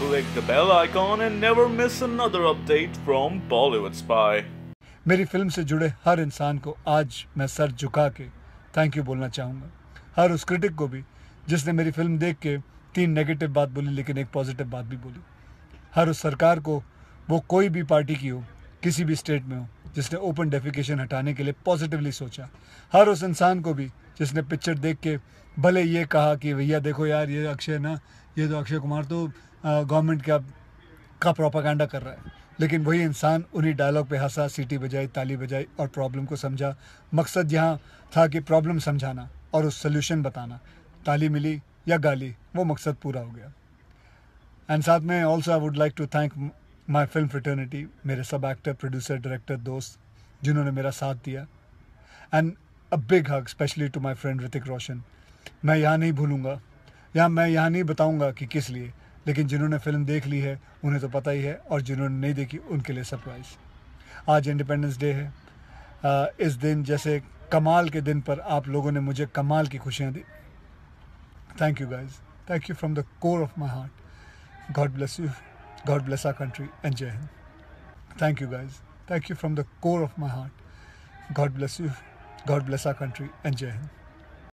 click the bell icon and never miss another update from Bollywood Spy. मेरी film से जुड़े हर इंसान को आज मैं सर झुका के थैंक यू बोलना चाहूँगा हर उस क्रिटिक को भी जिसने मेरी फिल्म देख के तीन नेगेटिव बात बोली लेकिन एक पॉजिटिव बात भी बोली हर उस सरकार को वो कोई भी पार्टी की हो किसी भी स्टेट में हो जिसने ओपन डेफिकेशन हटाने के लिए पॉजिटिवली सोचा हर उस इंसान को भी जिसने पिक्चर देख के भले ये कहा कि भैया देखो यार ये अक्षय ना ये तो अक्षय कुमार तो गवर्नमेंट का का प्रोपागेंडा कर रहा है लेकिन वही इंसान उन्हीं डायलॉग पे हंसा सीटी बजाई ताली बजाई और प्रॉब्लम को समझा मकसद यहाँ था कि प्रॉब्लम समझाना और उस सोल्यूशन बताना ताली मिली या गाली वो मकसद पूरा हो गया एंड साथ में also I would like to thank my film fraternity मेरे सब एक्टर प्रोड्यूसर डायरेक्टर दोस्त जिन्होंने मेरा साथ दिया and a big hug specially to my friend Hrithik Roshan मैं यहाँ नहीं भूलूंगा या मैं यहाँ नहीं बताऊँगा कि किस लिए लेकिन जिन्होंने फिल्म देख ली है उन्हें तो पता ही है और जिन्होंने नहीं देखी उनके लिए सरप्राइज़ आज इंडिपेंडेंस डे है इस दिन जैसे कमाल के दिन पर आप लोगों ने मुझे कमाल की खुशियाँ दी thank you guys thank you from the core of my heart God bless you God bless our country and Jai Hind thank you guys thank you from the core of my heart God bless you God bless our country and Jai Hind